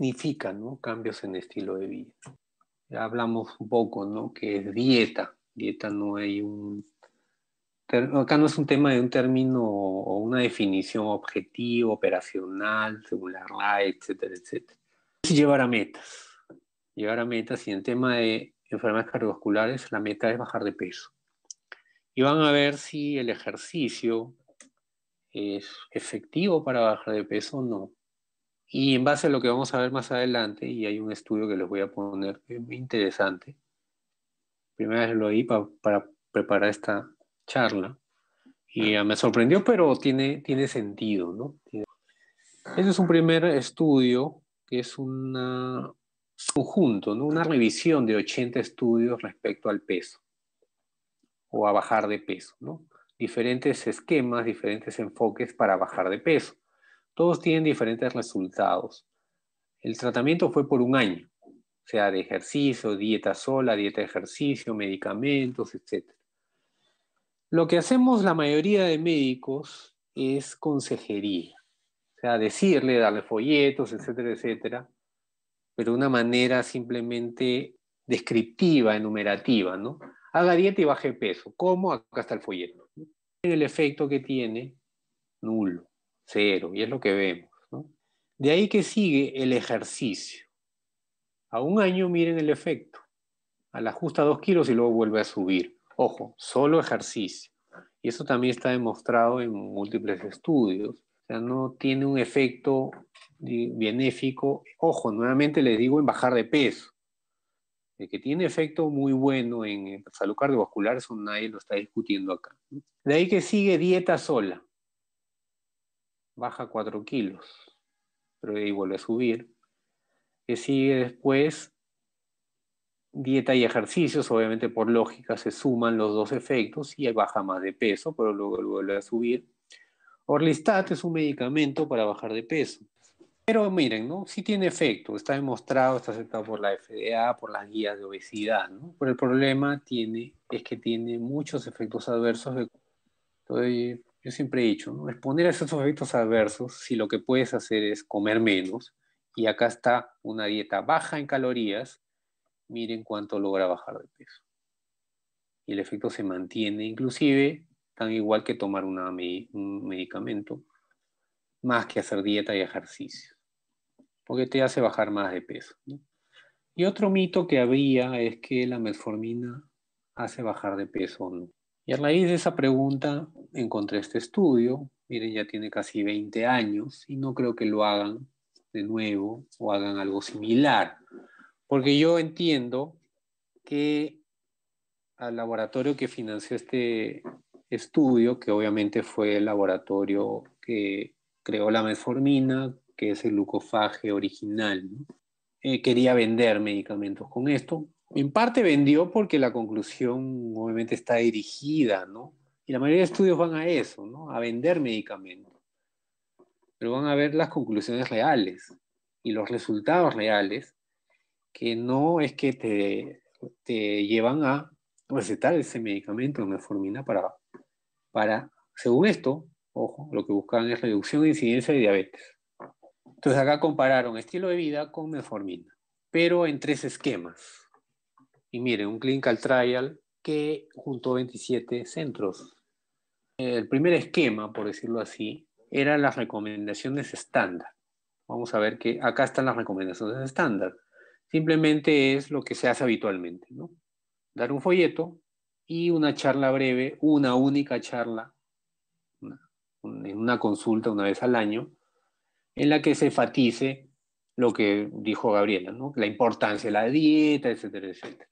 significa, ¿no? cambios en estilo de vida? Ya hablamos un poco, ¿no? Que es dieta. Dieta no hay un... Acá no es un tema de un término o una definición objetiva, operacional, según la etcétera, etcétera. Es llevar a metas. Llevar a metas y en tema de enfermedades cardiovasculares, la meta es bajar de peso. Y van a ver si el ejercicio es efectivo para bajar de peso o no. Y en base a lo que vamos a ver más adelante, y hay un estudio que les voy a poner muy interesante, Primero lo oí para preparar esta charla, y me sorprendió, pero tiene, tiene sentido, ¿no? Ese es un primer estudio que es un conjunto, ¿no? una revisión de 80 estudios respecto al peso o a bajar de peso, ¿no? Diferentes esquemas, diferentes enfoques para bajar de peso. Todos tienen diferentes resultados. El tratamiento fue por un año, o sea, de ejercicio, dieta sola, dieta de ejercicio, medicamentos, etc. Lo que hacemos la mayoría de médicos es consejería, o sea, decirle, darle folletos, etcétera, etcétera, pero de una manera simplemente descriptiva, enumerativa, ¿no? Haga dieta y baje peso. ¿Cómo? Acá está el folleto. El efecto que tiene, nulo cero, y es lo que vemos. De ahí que sigue el ejercicio. A un año miren el efecto. Al ajusta dos kilos y luego vuelve a subir. Ojo, solo ejercicio. Y eso también está demostrado en múltiples estudios. O sea, no tiene un efecto benéfico. Ojo, nuevamente les digo en bajar de peso. que tiene efecto muy bueno en salud cardiovascular, eso nadie lo está discutiendo acá. De ahí que sigue dieta sola baja 4 kilos, pero ahí vuelve a subir. Que sigue después dieta y ejercicios, obviamente por lógica se suman los dos efectos y baja más de peso, pero luego vuelve a subir. Orlistat es un medicamento para bajar de peso. Pero miren, ¿no? Sí tiene efecto, está demostrado, está aceptado por la FDA, por las guías de obesidad, ¿no? Pero el problema tiene, es que tiene muchos efectos adversos. De, yo siempre he dicho, ¿no? responder a esos efectos adversos si lo que puedes hacer es comer menos. Y acá está una dieta baja en calorías. Miren cuánto logra bajar de peso. Y el efecto se mantiene, inclusive, tan igual que tomar un medicamento, más que hacer dieta y ejercicio, porque te hace bajar más de peso. Y otro mito que había es que la metformina hace bajar de peso o no. Y a raíz de esa pregunta encontré este estudio, miren, ya tiene casi 20 años y no creo que lo hagan de nuevo o hagan algo similar, porque yo entiendo que al laboratorio que financió este estudio, que obviamente fue el laboratorio que creó la metformina, que es el glucofaje original, eh, quería vender medicamentos con esto, en parte vendió porque la conclusión obviamente está dirigida, ¿no? Y la mayoría de estudios van a eso, ¿no? A vender medicamentos. Pero van a ver las conclusiones reales y los resultados reales, que no es que te, te llevan a recetar ese medicamento, metformina, para, para, según esto, ojo, lo que buscaban es reducción de incidencia de diabetes. Entonces acá compararon estilo de vida con metformina, pero en tres esquemas. Y miren, un clinical trial que juntó 27 centros. El primer esquema, por decirlo así, eran las recomendaciones estándar. Vamos a ver que acá están las recomendaciones estándar. Simplemente es lo que se hace habitualmente, ¿no? Dar un folleto y una charla breve, una única charla, en una, una consulta una vez al año, en la que se enfatice lo que dijo Gabriela, la importancia de la dieta, etcétera, etcétera.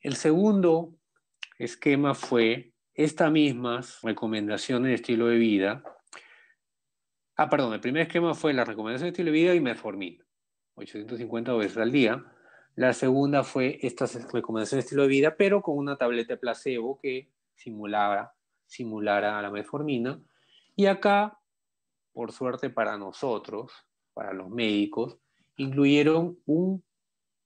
El segundo esquema fue estas mismas recomendaciones de estilo de vida. Ah, perdón, el primer esquema fue las recomendaciones de estilo de vida y metformina, 850 veces al día. La segunda fue estas recomendaciones de estilo de vida, pero con una tableta placebo que simulara, simulara a la metformina. Y acá, por suerte para nosotros, para los médicos, incluyeron un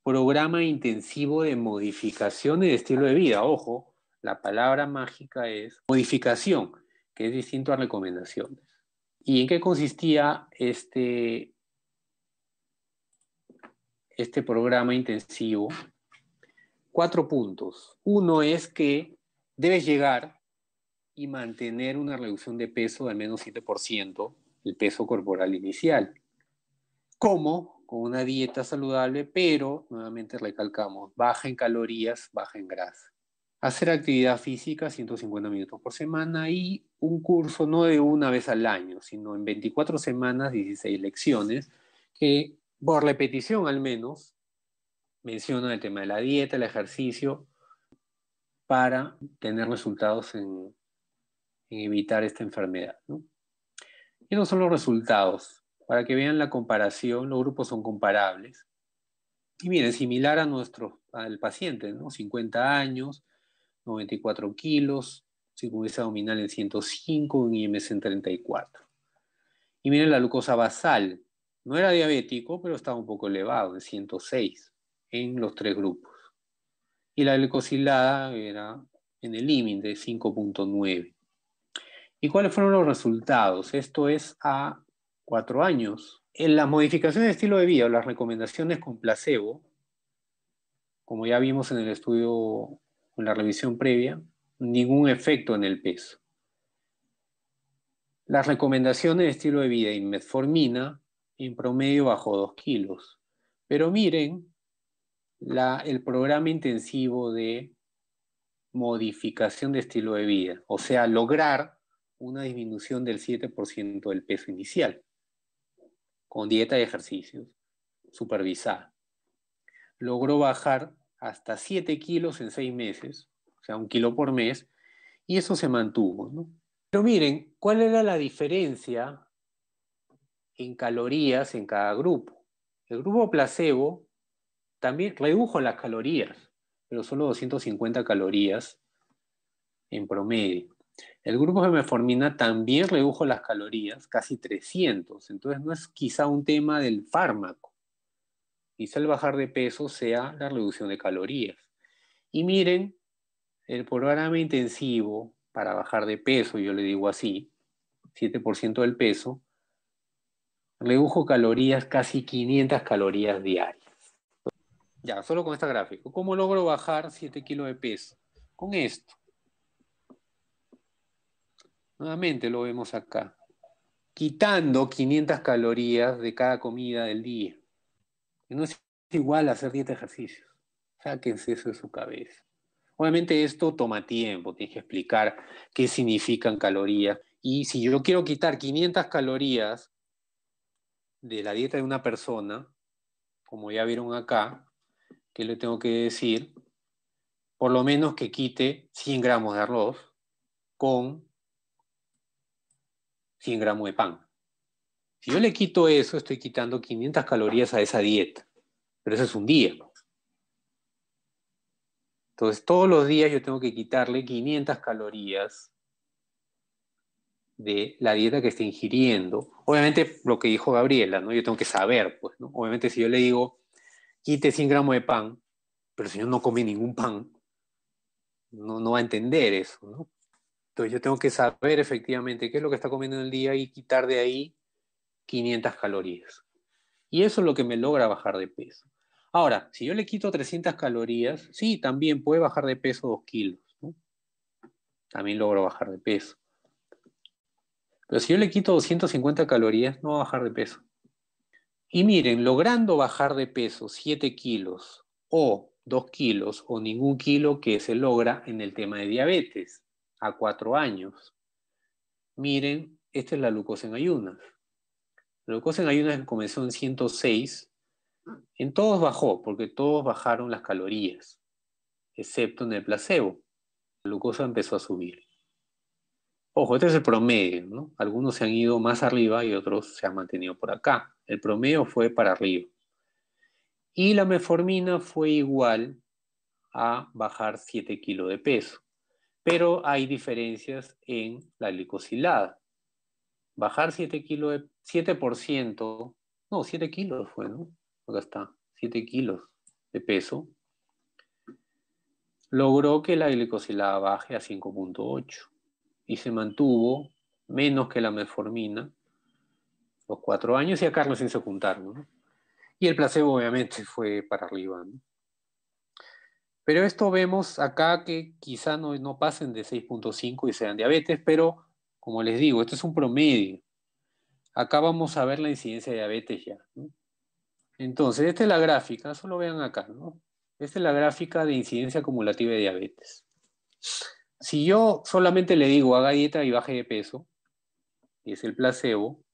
programa intensivo de modificación de estilo de vida. Ojo, la palabra mágica es modificación, que es distinto a recomendación. ¿Y en qué consistía este, este programa intensivo? Cuatro puntos. Uno es que debes llegar y mantener una reducción de peso de al menos 7%, el peso corporal inicial como con una dieta saludable, pero nuevamente recalcamos, baja en calorías, baja en grasa. Hacer actividad física 150 minutos por semana y un curso no de una vez al año, sino en 24 semanas, 16 lecciones, que por repetición al menos mencionan el tema de la dieta, el ejercicio, para tener resultados en, evitar esta enfermedad. Y no son los resultados? para que vean la comparación, los grupos son comparables. Y miren, similar a nuestro, al paciente, ¿no? 50 años, 94 kilos, circunferencia abdominal en 105, un IMS en 34. Y miren la glucosa basal, no era diabético, pero estaba un poco elevado, en 106, en los tres grupos. Y la glucosilada era en el límite de 5.9. ¿Y cuáles fueron los resultados? Esto es a cuatro años. En las modificaciones de estilo de vida o las recomendaciones con placebo, como ya vimos en el estudio, en la revisión previa, ningún efecto en el peso. Las recomendaciones de estilo de vida y metformina en promedio bajo 2 kilos. Pero miren el programa intensivo de modificación de estilo de vida, o sea, lograr una disminución del 7% del peso inicial con dieta y ejercicios, supervisada. Logró bajar hasta 7 kilos en 6 meses, o sea, un kilo por mes, y eso se mantuvo. Pero miren, ¿cuál era la diferencia en calorías en cada grupo? El grupo placebo también redujo las calorías, pero solo 250 calorías en promedio. El grupo de meformina también redujo las calorías, casi 300, entonces no es quizá un tema del fármaco. Quizá el bajar de peso sea la reducción de calorías. Y miren, el programa intensivo para bajar de peso, yo le digo así, 7% del peso, redujo calorías, casi 500 calorías diarias. Ya, solo con esta gráfica. ¿Cómo logro bajar 7 kilos de peso? Con esto. Nuevamente lo vemos acá. Quitando 500 calorías de cada comida del día. no es igual hacer 10 ejercicios. Sáquense eso de su cabeza. Obviamente esto toma tiempo, tienes que explicar qué significan calorías. Y si yo quiero quitar 500 calorías de la dieta de una persona, como ya vieron acá, ¿qué le tengo que decir? Por lo menos que quite 100 gramos de arroz con 100 gramos de pan. Si yo le quito eso, estoy quitando 500 calorías a esa dieta, pero eso es un día. Entonces, todos los días yo tengo que quitarle 500 calorías de la dieta que está ingiriendo. Obviamente, lo que dijo Gabriela, ¿no? Yo tengo que saber, pues, ¿no? Obviamente, si yo le digo, quite 100 gramos de pan, pero si yo no come ningún pan, no, no va a entender eso, ¿no? Entonces yo tengo que saber efectivamente qué es lo que está comiendo en el día y quitar de ahí 500 calorías. Y eso es lo que me logra bajar de peso. Ahora, si yo le quito 300 calorías, sí, también puede bajar de peso 2 kilos. ¿no? También logro bajar de peso. Pero si yo le quito 250 calorías, no va a bajar de peso. Y miren, logrando bajar de peso 7 kilos o 2 kilos o ningún kilo que se logra en el tema de diabetes a 4 años. Miren, esta es la glucosa en ayunas. La glucosa en ayunas comenzó en 106. En todos bajó, porque todos bajaron las calorías, excepto en el placebo. La glucosa empezó a subir. Ojo, este es el promedio, ¿no? Algunos se han ido más arriba y otros se han mantenido por acá. El promedio fue para arriba. Y la meformina fue igual a bajar 7 kilos de peso pero hay diferencias en la glicosilada. Bajar 7 kilos, 7%, no, 7 kilos fue, ¿no? Acá está, 7 kilos de peso. Logró que la glicosilada baje a 5.8 y se mantuvo menos que la metformina los cuatro años y acá Carlos se juntaron, ¿no? Y el placebo obviamente fue para arriba, ¿no? Pero esto vemos acá que quizá no, pasen de 6.5 y sean diabetes, pero como les digo, esto es un promedio. Acá vamos a ver la incidencia de diabetes ya. Entonces, esta es la gráfica, solo vean acá, ¿no? Esta es la gráfica de incidencia acumulativa de diabetes. Si yo solamente le digo haga dieta y baje de peso, y es el placebo,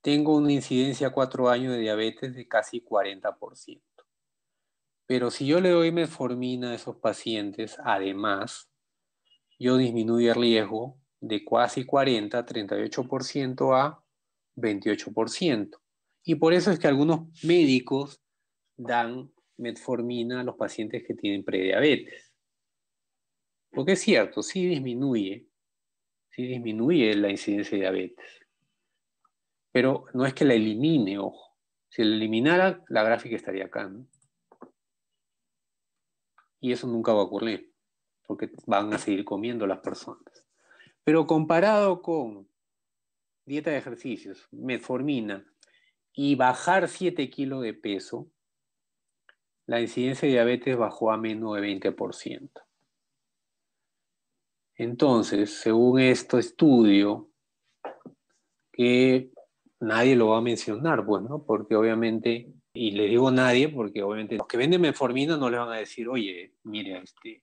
tengo una incidencia a 4 años de diabetes de casi 40%. Pero si yo le doy metformina a esos pacientes, además, yo disminuyo el riesgo de casi 40, 38% a 28%. Y por eso es que algunos médicos dan metformina a los pacientes que tienen prediabetes. Porque es cierto, sí disminuye, sí disminuye la incidencia de diabetes. Pero no es que la elimine, ojo. Si la eliminara, la gráfica estaría acá. Y eso nunca va a ocurrir, porque van a seguir comiendo las personas. Pero comparado con dieta de ejercicios, metformina y bajar 7 kilos de peso, la incidencia de diabetes bajó a menos de 20%. Entonces, según este estudio, que nadie lo va a mencionar, bueno, pues, porque obviamente y le digo a nadie, porque obviamente los que venden metformina no le van a decir, oye, mire, este,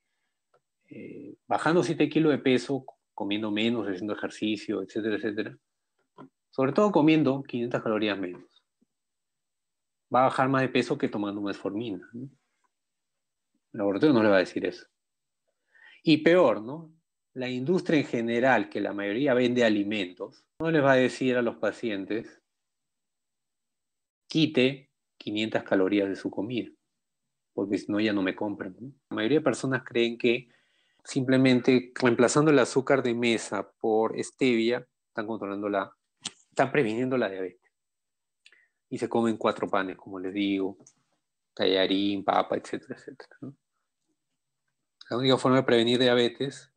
eh, bajando 7 kilos de peso, comiendo menos, haciendo ejercicio, etcétera, etcétera. Sobre todo comiendo 500 calorías menos. Va a bajar más de peso que tomando metformina. El laboratorio no le va a decir eso. Y peor, ¿no? La industria en general, que la mayoría vende alimentos, no les va a decir a los pacientes, quite 500 calorías de su comida, porque si no ya no me compran. La mayoría de personas creen que simplemente reemplazando el azúcar de mesa por stevia, están controlando la, están previniendo la diabetes. Y se comen cuatro panes, como les digo, tallarín, papa, etcétera, etcétera. La única forma de prevenir diabetes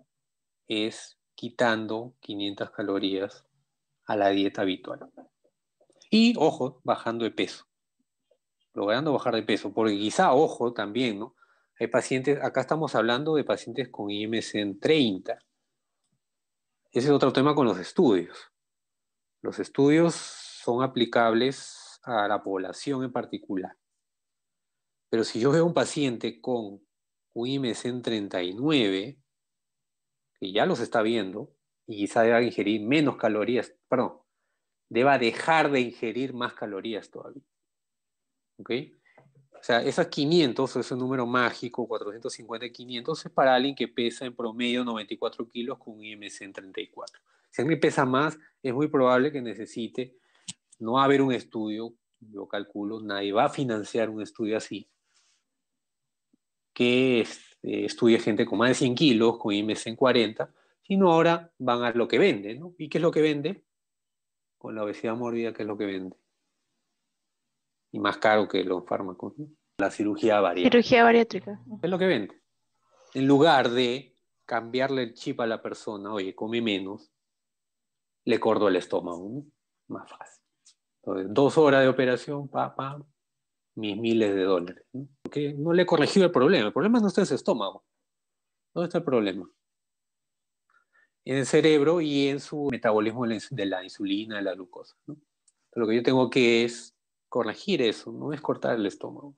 es quitando 500 calorías a la dieta habitual. Y, ojo, bajando de peso logrando bajar de peso, porque quizá, ojo, también, ¿no? Hay pacientes, acá estamos hablando de pacientes con IMC en 30. Ese es otro tema con los estudios. Los estudios son aplicables a la población en particular. Pero si yo veo un paciente con un IMC en 39, que ya los está viendo, y quizá deba ingerir menos calorías, perdón, deba dejar de ingerir más calorías todavía. ¿ok? O sea, esas 500, ese número mágico, 450 y 500, es para alguien que pesa en promedio 94 kilos con un IMC en 34. Si alguien pesa más, es muy probable que necesite, no va a haber un estudio, yo calculo, nadie va a financiar un estudio así, que este, estudie gente con más de 100 kilos, con IMC en 40, sino ahora van a lo que vende, ¿no? ¿Y qué es lo que vende? Con la obesidad mordida, ¿qué es lo que vende? y más caro que los fármacos. La cirugía bariátrica. Cirugía bariátrica. Es lo que vende. En lugar de cambiarle el chip a la persona, oye, come menos, le corto el estómago. Más fácil. dos horas de operación, pa, mis miles de dólares. ¿no? Porque no le he corregido el problema. El problema no está en su estómago. ¿Dónde está el problema? En el cerebro y en su metabolismo de la insulina, de la glucosa. lo que yo tengo que es corregir eso, no es cortar el estómago.